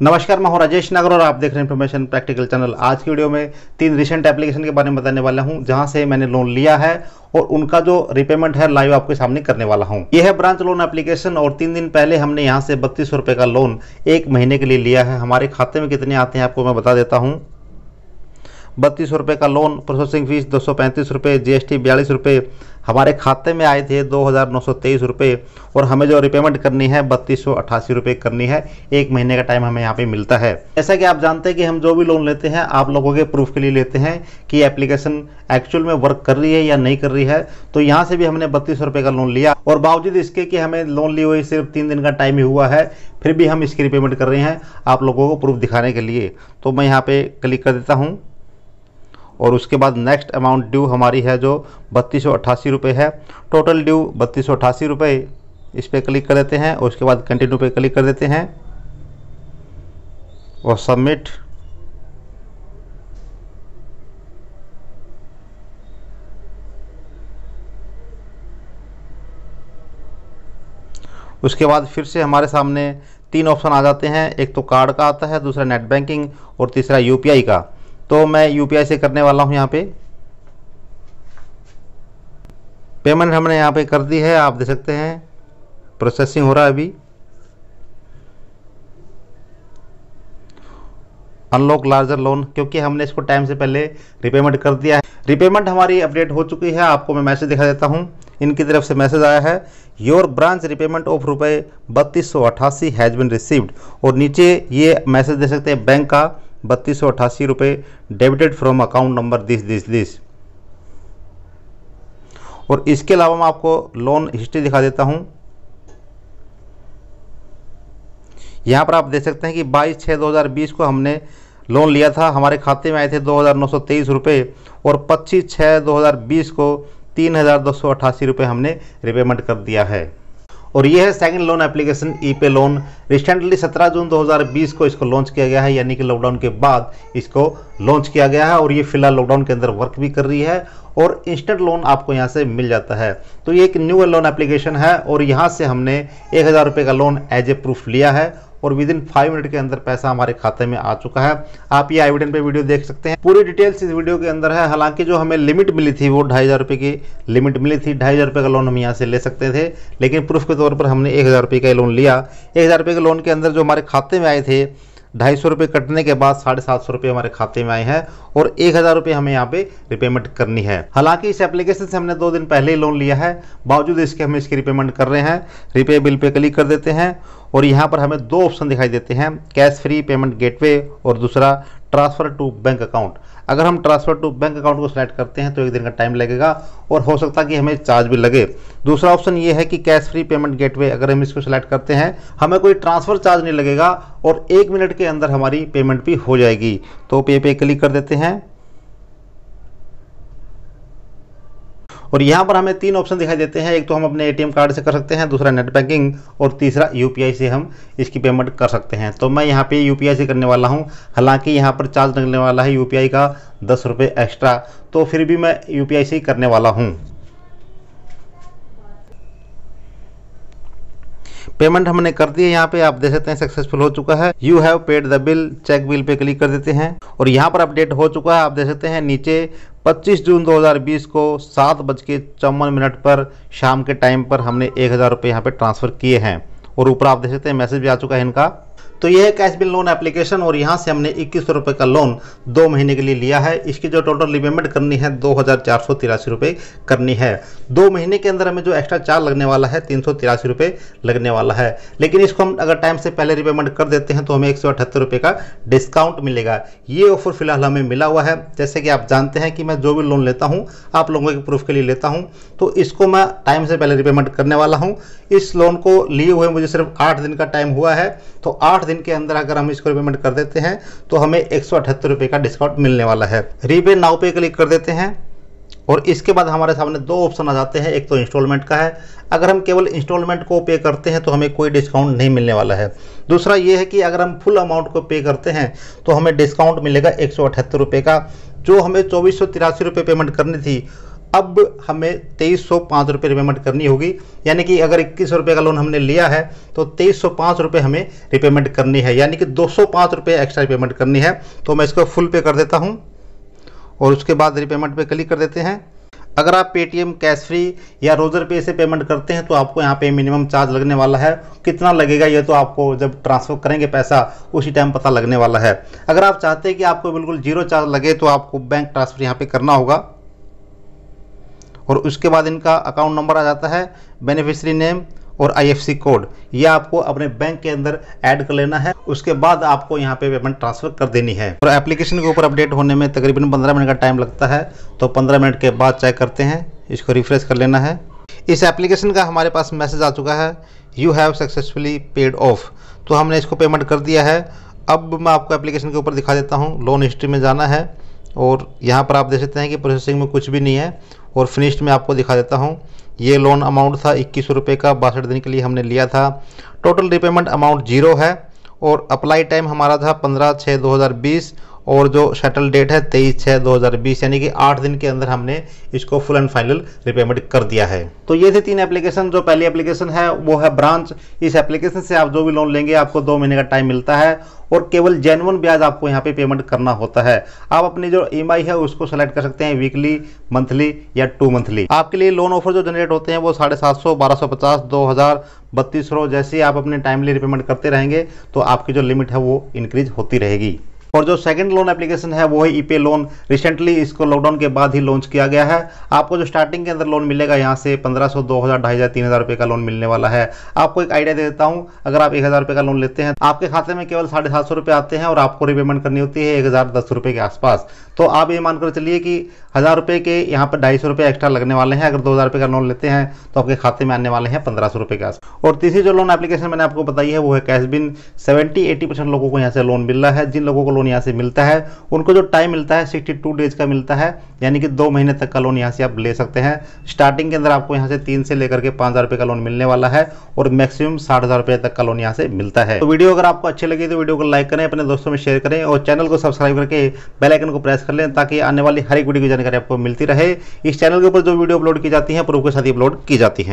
नमस्कार मैं हूं राजेश नागर और आप देख रहे हैं इन्फॉर्मेशन प्रैक्टिकल चैनल आज की वीडियो में तीन रिसेंट एप्लीकेशन के बारे में बताने वाला हूं जहां से मैंने लोन लिया है और उनका जो रिपेमेंट है लाइव आपके सामने करने वाला हूं यह है ब्रांच लोन एप्लीकेशन और तीन दिन पहले हमने यहाँ से बत्तीस का लोन एक महीने के लिए लिया है हमारे खाते में कितने आते हैं आपको मैं बता देता हूँ बत्तीस सौ रुपये का लोन प्रोसेसिंग फ़ीस दो सौ पैंतीस रुपये जी एस टी बयालीस रुपये हमारे खाते में आए थे दो हज़ार नौ सौ तेईस रुपये और हमें जो रिपेमेंट करनी है बत्तीस सौ अट्ठासी रुपये करनी है एक महीने का टाइम हमें यहाँ पे मिलता है जैसा कि आप जानते हैं कि हम जो भी लोन लेते हैं आप लोगों के प्रूफ के लिए लेते हैं कि एप्लीकेशन एक्चुअल में वर्क कर रही है या नहीं कर रही है तो यहाँ से भी हमने बत्तीस रुपये का लोन लिया और बावजूद इसके कि हमें लोन लिए हुए सिर्फ तीन दिन का टाइम ही हुआ है फिर भी हम इसकी रिपेमेंट कर रहे हैं आप लोगों को प्रूफ दिखाने के लिए तो मैं यहाँ पे क्लिक कर देता हूँ और उसके बाद नेक्स्ट अमाउंट ड्यू हमारी है जो बत्तीस रुपए है टोटल ड्यू बत्तीस रुपए इस पर क्लिक कर देते हैं और उसके बाद कंटिन्यू पे क्लिक कर देते हैं और सबमिट उसके बाद फिर से हमारे सामने तीन ऑप्शन आ जाते हैं एक तो कार्ड का आता है दूसरा नेट बैंकिंग और तीसरा यूपीआई का तो मैं यूपीआई से करने वाला हूँ यहाँ पे पेमेंट हमने यहाँ पे कर दी है आप देख सकते हैं प्रोसेसिंग हो रहा है अभी अनलॉक लार्जर लोन क्योंकि हमने इसको टाइम से पहले रिपेमेंट कर दिया है रिपेमेंट हमारी अपडेट हो चुकी है आपको मैं मैसेज दिखा देता हूं इनकी तरफ से मैसेज आया है योर ब्रांच रिपेमेंट ऑफ रुपए बत्तीस सौ अट्ठासी हैज़ बिन रिसीव्ड और नीचे ये मैसेज दे सकते हैं बैंक का बत्तीस सौ अट्ठासी रुपये debited from account number this this this और इसके अलावा मैं आपको लोन हिस्ट्री दिखा देता हूँ यहाँ पर आप देख सकते हैं कि 22 छः 2020 को हमने लोन लिया था हमारे खाते में आए थे दो हज़ार नौ सौ तेईस रुपये और 25 छः 2020 को तीन हज़ार दो सौ अट्ठासी रुपये हमने रिपेमेंट कर दिया है और ये है सेकंड लोन एप्लीकेशन ई पे लोन रिसेंटली 17 जून 2020 को इसको लॉन्च किया गया है यानी कि लॉकडाउन के बाद इसको लॉन्च किया गया है और ये फिलहाल लॉकडाउन के अंदर वर्क भी कर रही है और इंस्टेंट लोन आपको यहाँ से मिल जाता है तो ये एक न्यू लोन एप्लीकेशन है और यहाँ से हमने एक हज़ार का लोन एज ए प्रूफ लिया है और विद इन फाइव मिनट के अंदर पैसा हमारे खाते में आ चुका है आप ये आईविडन पे वीडियो देख सकते हैं पूरी डिटेल्स इस वीडियो के अंदर है हालांकि जो हमें लिमिट मिली थी वो ढाई हज़ार रुपये की लिमिट मिली थी ढाई हज़ार रुपये का लोन हम यहाँ से ले सकते थे लेकिन प्रूफ के तौर पर हमने एक हज़ार रुपये का लोन लिया एक हज़ार रुपये के लोन के अंदर जो हमारे खाते में आए थे ढाई सौ रुपये कटने के बाद साढ़े सात सौ रुपये हमारे खाते में आए हैं और एक हज़ार रुपये हमें यहाँ पे रिपेमेंट करनी है हालांकि इस एप्लीकेशन से हमने दो दिन पहले ही लोन लिया है बावजूद इसके हम इसकी रिपेमेंट कर रहे हैं रिपे बिल पे क्लिक कर देते हैं और यहाँ पर हमें दो ऑप्शन दिखाई देते हैं कैश फ्री पेमेंट गेटवे और दूसरा ट्रांसफ़र टू बैंक अकाउंट अगर हम ट्रांसफ़र टू बैंक अकाउंट को सिलेक्ट करते हैं तो एक दिन का टाइम लगेगा और हो सकता है कि हमें चार्ज भी लगे दूसरा ऑप्शन ये है कि कैश फ्री पेमेंट गेटवे अगर हम इसको सिलेक्ट करते हैं हमें कोई ट्रांसफ़र चार्ज नहीं लगेगा और एक मिनट के अंदर हमारी पेमेंट भी हो जाएगी तो पे पे क्लिक कर देते हैं और यहाँ पर हमें तीन ऑप्शन दिखाई देते हैं एक तो हम अपने एटीएम कार्ड से कर सकते हैं दूसरा नेट बैंकिंग और तीसरा यूपीआई से हम इसकी पेमेंट कर सकते हैं तो मैं यहाँ पे यूपीआई से करने वाला हूँ हालांकि यहाँ पर चार्ज लगने वाला है यूपीआई का दस रुपये एक्स्ट्रा तो फिर भी मैं यूपीआई से ही करने वाला हूँ पेमेंट हमने कर दी है यहाँ पे आप देख सकते हैं सक्सेसफुल हो चुका है you have paid the bill check bill पे क्लिक कर देते हैं और यहाँ पर अपडेट हो चुका है आप देख सकते हैं नीचे 25 जून 2020 को सात बज के चौवन मिनट पर शाम के टाइम पर हमने एक हज़ार रुपये यहाँ पर ट्रांसफ़र किए हैं और ऊपर आप देख सकते हैं मैसेज भी आ चुका है इनका तो ये है कैश बिल लोन एप्लीकेशन और यहाँ से हमने इक्कीस रुपये का लोन दो महीने के लिए लिया है इसकी जो टोटल रिपेमेंट करनी है दो हज़ार चार सौ तिरासी रुपये करनी है दो महीने के अंदर हमें जो एक्स्ट्रा चार्ज लगने वाला है तीन सौ तिरासी रुपये लगने वाला है लेकिन इसको हम अगर टाइम से पहले रिपेमेंट कर देते हैं तो हमें एक सौ अठहत्तर रुपये का डिस्काउंट मिलेगा ये ऑफर फिलहाल हमें मिला हुआ है जैसे कि आप जानते हैं कि मैं जो भी लोन लेता हूँ आप लोगों के प्रूफ के लिए लेता हूँ तो इसको मैं टाइम से पहले रिपेमेंट करने वाला हूँ इस लोन को लिए हुए मुझे सिर्फ आठ दिन का टाइम हुआ है तो आठ दिन के अंदर अगर हम इसको पेमेंट कर देते हैं तो हमें एक का डिस्काउंट मिलने वाला है रीपे नाउ पे क्लिक कर देते हैं और इसके बाद हमारे सामने दो ऑप्शन आ जाते हैं एक तो इंस्टॉलमेंट का है अगर हम केवल इंस्टॉलमेंट को पे करते हैं तो हमें कोई डिस्काउंट नहीं मिलने वाला है दूसरा ये है कि अगर हम फुल अमाउंट को पे करते हैं तो हमें डिस्काउंट मिलेगा एक का जो हमें चौबीस सौ पेमेंट करनी थी अब हमें तेईस सौ पाँच रुपये रिपेमेंट करनी होगी यानी कि अगर इक्कीस सौ रुपये का लोन हमने लिया है तो तेईस सौ पाँच रुपये हमें रिपेमेंट करनी है यानी कि दो सौ पाँच रुपये एक्स्ट्रा रिपेमेंट करनी है तो मैं इसको फुल पे कर देता हूँ और उसके बाद रिपेमेंट पे क्लिक कर देते हैं अगर आप पेटीएम कैश फ्री या रोजर पे से पेमेंट करते हैं तो आपको यहाँ पे मिनिमम चार्ज लगने वाला है कितना लगेगा ये तो आपको जब ट्रांसफ़र करेंगे पैसा उसी टाइम पता लगने वाला है अगर आप चाहते हैं कि आपको बिल्कुल जीरो चार्ज लगे तो आपको बैंक ट्रांसफ़र यहाँ पे करना होगा और उसके बाद इनका अकाउंट नंबर आ जाता है बेनिफिशरी नेम और आईएफसी कोड ये आपको अपने बैंक के अंदर ऐड कर लेना है उसके बाद आपको यहाँ पे पेमेंट ट्रांसफर कर देनी है और एप्लीकेशन के ऊपर अपडेट होने में तकरीबन 15 मिनट का टाइम लगता है तो 15 मिनट के बाद चेक करते हैं इसको रिफ्रेश कर लेना है इस एप्लीकेशन का हमारे पास मैसेज आ चुका है you have successfully paid off तो हमने इसको पेमेंट कर दिया है अब मैं आपको एप्लीकेशन के ऊपर दिखा देता हूँ लोन हिस्ट्री में जाना है और यहाँ पर आप देख सकते हैं कि प्रोसेसिंग में कुछ भी नहीं है और फिनिश्ड में आपको दिखा देता हूँ ये लोन अमाउंट था इक्कीस रुपये का बासठ दिन के लिए हमने लिया था टोटल रिपेमेंट अमाउंट जीरो है और अप्लाई टाइम हमारा था पंद्रह छः दो हज़ार बीस और जो सेटल डेट है तेईस छः दो हज़ार बीस यानी कि आठ दिन के अंदर हमने इसको फुल एंड फाइनल रिपेमेंट कर दिया है तो ये थी तीन एप्लीकेशन जो पहली एप्लीकेशन है वो है ब्रांच इस एप्लीकेशन से आप जो भी लोन लेंगे आपको दो महीने का टाइम मिलता है और केवल जेनवन ब्याज आपको यहाँ पे पेमेंट करना होता है आप अपनी जो ई है उसको सेलेक्ट कर सकते हैं वीकली मंथली या टू मंथली आपके लिए लोन ऑफर जो जनरेट होते हैं वो साढ़े सात सौ बारह सौ पचास दो हज़ार बत्तीस सौ जैसे आप अपने टाइमली रिपेमेंट करते रहेंगे तो आपकी जो लिमिट है वो इंक्रीज होती रहेगी और जो सेकंड लोन एप्लीकेशन है वो है ईपे लोन रिसेंटली इसको लॉकडाउन के बाद ही लॉन्च किया गया है आपको जो स्टार्टिंग के अंदर लोन मिलेगा यहाँ से पंद्रह सौ दो हज़ार ढाई हज़ार तीन हज़ार रुपये का लोन मिलने वाला है आपको एक आइडिया दे देता हूँ अगर आप एक हज़ार रुपये का लोन लेते हैं आपके खाते में केवल साढ़े सात सौ रुपये आते हैं और आपको रिपेमेंट करनी होती है एक हज़ार दस रुपये के आसपास तो आप ये मानकर चलिए कि हज़ार रुपये के यहाँ पर ढाई सौ रुपए एक्स्ट्रा लगने वाले हैं अगर दो हज़ार रुपये का लोन लेते हैं तो आपके खाते में आने वाले हैं पंद्रह सौ रुपये के आस और तीसरी जो लोन एप्लीकेशन मैंने आपको बताई है वो है cash bean seventy eighty percent लोगों को यहाँ से लोन मिल रहा है जिन लोगों को लोन लोन यहाँ से मिलता है उनको जो टाइम मिलता है 62 डेज का मिलता है यानी कि दो महीने तक का लोन यहाँ से आप ले सकते हैं स्टार्टिंग के अंदर आपको यहाँ से तीन से लेकर के पाँच हज़ार का लोन मिलने वाला है और मैक्सिमम साठ हज़ार तक का लोन यहाँ से मिलता है तो वीडियो अगर आपको अच्छी लगी तो वीडियो को लाइक करें अपने दोस्तों में शेयर करें और चैनल को सब्सक्राइब करके बेलाइकन को प्रेस कर लें ताकि आने वाली हर एक वीडियो की जानकारी आपको मिलती रहे इस चैनल के ऊपर जो वीडियो अपलोड की जाती है प्रूफ के साथ ही अपलोड की जाती है